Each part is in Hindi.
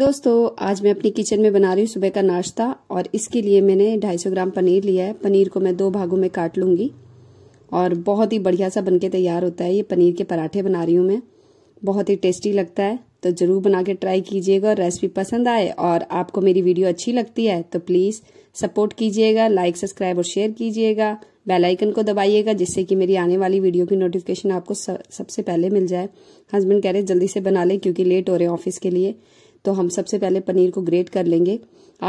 दोस्तों आज मैं अपनी किचन में बना रही हूँ सुबह का नाश्ता और इसके लिए मैंने 250 ग्राम पनीर लिया है पनीर को मैं दो भागों में काट लूँगी और बहुत ही बढ़िया सा बनके तैयार होता है ये पनीर के पराठे बना रही हूँ मैं बहुत ही टेस्टी लगता है तो ज़रूर बना के ट्राई कीजिएगा और रेसिपी पसंद आए और आपको मेरी वीडियो अच्छी लगती है तो प्लीज़ सपोर्ट कीजिएगा लाइक सब्सक्राइब और शेयर कीजिएगा बेल आइकन को दबाइएगा जिससे कि मेरी आने वाली वीडियो की नोटिफिकेशन आपको सबसे पहले मिल जाए हस्बैंड कह रहे जल्दी से बना ले क्योंकि लेट हो रहे हैं ऑफिस के लिए तो हम सबसे पहले पनीर को ग्रेट कर लेंगे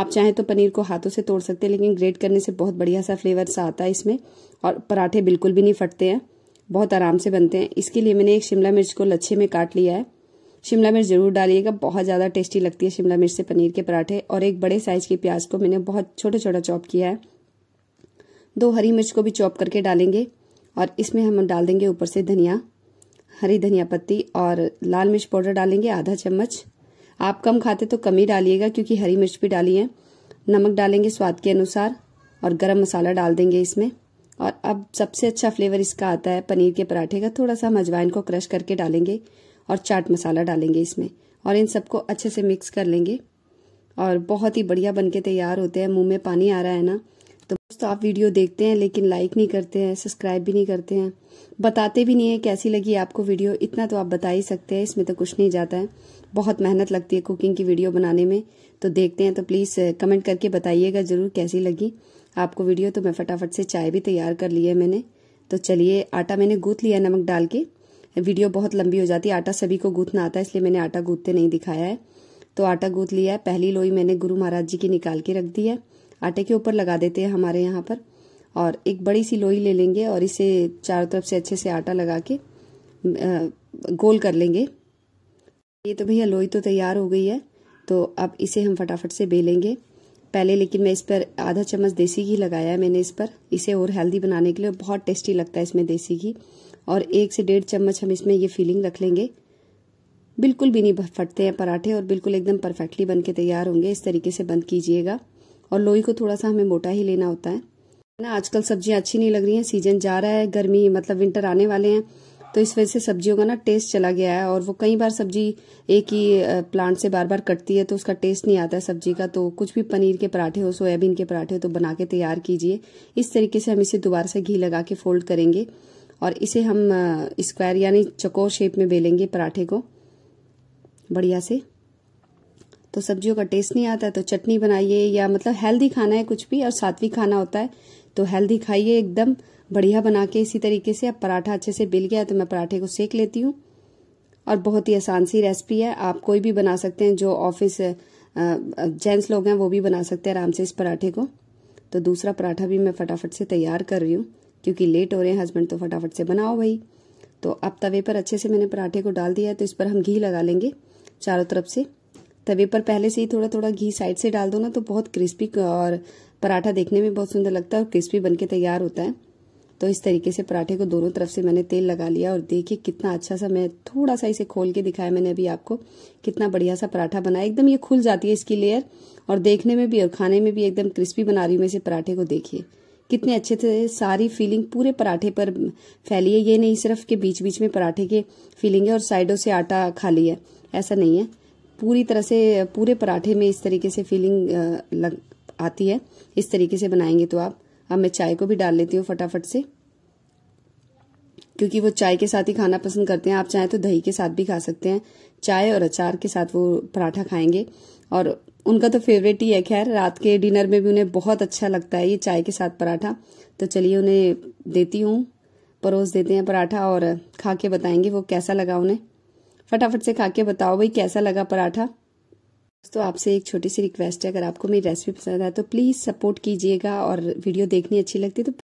आप चाहें तो पनीर को हाथों से तोड़ सकते हैं लेकिन ग्रेट करने से बहुत बढ़िया सा फ्लेवर सा आता है इसमें और पराठे बिल्कुल भी नहीं फटते हैं बहुत आराम से बनते हैं इसके लिए मैंने एक शिमला मिर्च को लच्छे में काट लिया है शिमला मिर्च ज़रूर डालिएगा बहुत ज़्यादा टेस्टी लगती है शिमला मिर्च से पनीर के पराठे और एक बड़े साइज़ के प्याज को मैंने बहुत छोटा छोटा चॉप किया है दो हरी मिर्च को भी चॉप करके डालेंगे और इसमें हम डाल देंगे ऊपर से धनिया हरी धनिया पत्ती और लाल मिर्च पाउडर डालेंगे आधा चम्मच आप कम खाते तो कम ही डालिएगा क्योंकि हरी मिर्च भी डाली है नमक डालेंगे स्वाद के अनुसार और गरम मसाला डाल देंगे इसमें और अब सबसे अच्छा फ्लेवर इसका आता है पनीर के पराठे का थोड़ा सा हम अजवाइन को क्रश करके डालेंगे और चाट मसाला डालेंगे इसमें और इन सबको अच्छे से मिक्स कर लेंगे और बहुत ही बढ़िया बनके तैयार होते हैं मुंह में पानी आ रहा है ना तो दोस्तों आप वीडियो देखते हैं लेकिन लाइक नहीं करते हैं सब्सक्राइब भी नहीं करते हैं बताते भी नहीं है कैसी लगी आपको वीडियो इतना तो आप बता ही सकते हैं इसमें तो कुछ नहीं जाता है बहुत मेहनत लगती है कुकिंग की वीडियो बनाने में तो देखते हैं तो प्लीज़ कमेंट करके बताइएगा ज़रूर कैसी लगी आपको वीडियो तो मैं फटाफट से चाय भी तैयार कर ली है मैंने तो चलिए आटा मैंने गूँथ लिया नमक डाल के वीडियो बहुत लंबी हो जाती है आटा सभी को गूँथना आता है इसलिए मैंने आटा गूँथते नहीं दिखाया है तो आटा गूँथ लिया है पहली लोई मैंने गुरु महाराज जी की निकाल के रख दी है आटे के ऊपर लगा देते हैं हमारे यहाँ पर और एक बड़ी सी लोई ले लेंगे और इसे चारों तरफ से अच्छे से आटा लगा के गोल कर लेंगे ये तो भैया लोई तो तैयार हो गई है तो अब इसे हम फटाफट से बेलेंगे पहले लेकिन मैं इस पर आधा चम्मच देसी घी लगाया है मैंने इस पर इसे और हेल्दी बनाने के लिए बहुत टेस्टी लगता है इसमें देसी घी और एक से डेढ़ चम्मच हम इसमें ये फीलिंग रख लेंगे बिल्कुल भी नहीं फटते हैं पराठे और बिल्कुल एकदम परफेक्टली बन के तैयार होंगे इस तरीके से बंद कीजिएगा और लोई को थोड़ा सा हमें मोटा ही लेना होता है ना आजकल सब्जियां अच्छी नहीं लग रही हैं सीजन जा रहा है गर्मी मतलब विंटर आने वाले हैं तो इस वजह से सब्जियों का ना टेस्ट चला गया है और वो कई बार सब्जी एक ही प्लांट से बार बार कटती है तो उसका टेस्ट नहीं आता है सब्जी का तो कुछ भी पनीर के पराठे हो सोयाबीन के पराठे हो तो बना के तैयार कीजिए इस तरीके से हम इसे दोबारा से घी लगा के फोल्ड करेंगे और इसे हम स्क्वायर यानी चकोर शेप में बेलेंगे पराठे को बढ़िया से तो सब्जियों का टेस्ट नहीं आता है तो चटनी बनाइए या मतलब हेल्दी खाना है कुछ भी और सात्विक खाना होता है तो हेल्दी खाइए एकदम बढ़िया बना के इसी तरीके से अब पराठा अच्छे से बिल गया तो मैं पराठे को सेक लेती हूँ और बहुत ही आसान सी रेसिपी है आप कोई भी बना सकते हैं जो ऑफिस जेंट्स लोग हैं वो भी बना सकते हैं आराम से इस पराठे को तो दूसरा पराठा भी मैं फटाफट से तैयार कर रही हूँ क्योंकि लेट हो रहे हैं हस्बैंड तो फटाफट से बनाओ भाई तो अब तवे पर अच्छे से मैंने पराठे को डाल दिया है तो इस पर हम घी लगा लेंगे चारों तरफ से तवे पर पहले से ही थोड़ा थोड़ा घी साइड से डाल दो ना तो बहुत क्रिस्पी और पराठा देखने में बहुत सुंदर लगता है और क्रिस्पी बन के तैयार होता है तो इस तरीके से पराठे को दोनों तरफ से मैंने तेल लगा लिया और देखिए कितना अच्छा सा मैं थोड़ा सा इसे खोल के दिखाया मैंने अभी आपको कितना बढ़िया सा पराठा बनाया एकदम ये खुल जाती है इसकी लेयर और देखने में भी और खाने में भी एकदम क्रिस्पी बना रही हूँ मैं इसे पराठे को देखिए कितने अच्छे से सारी फीलिंग पूरे पराठे पर फैली है ये नहीं सिर्फ कि बीच बीच में पराठे के फीलिंग है और साइडों से आटा खाली है ऐसा नहीं है पूरी तरह से पूरे पराठे में इस तरीके से फीलिंग लग आती है इस तरीके से बनाएंगे तो आप अब मैं चाय को भी डाल लेती हूँ फटाफट से क्योंकि वो चाय के साथ ही खाना पसंद करते हैं आप चाहे तो दही के साथ भी खा सकते हैं चाय और अचार के साथ वो पराठा खाएंगे और उनका तो फेवरेट ही है खैर रात के डिनर में भी उन्हें बहुत अच्छा लगता है ये चाय के साथ पराठा तो चलिए उन्हें देती हूँ परोस देते हैं पराठा और खा के बताएंगे वो कैसा लगा उन्हें फटाफट से खा के बताओ भाई कैसा लगा पराठा दोस्तों आपसे एक छोटी सी रिक्वेस्ट है अगर आपको मेरी रेसिपी पसंद आए तो प्लीज़ सपोर्ट कीजिएगा और वीडियो देखनी अच्छी लगती तो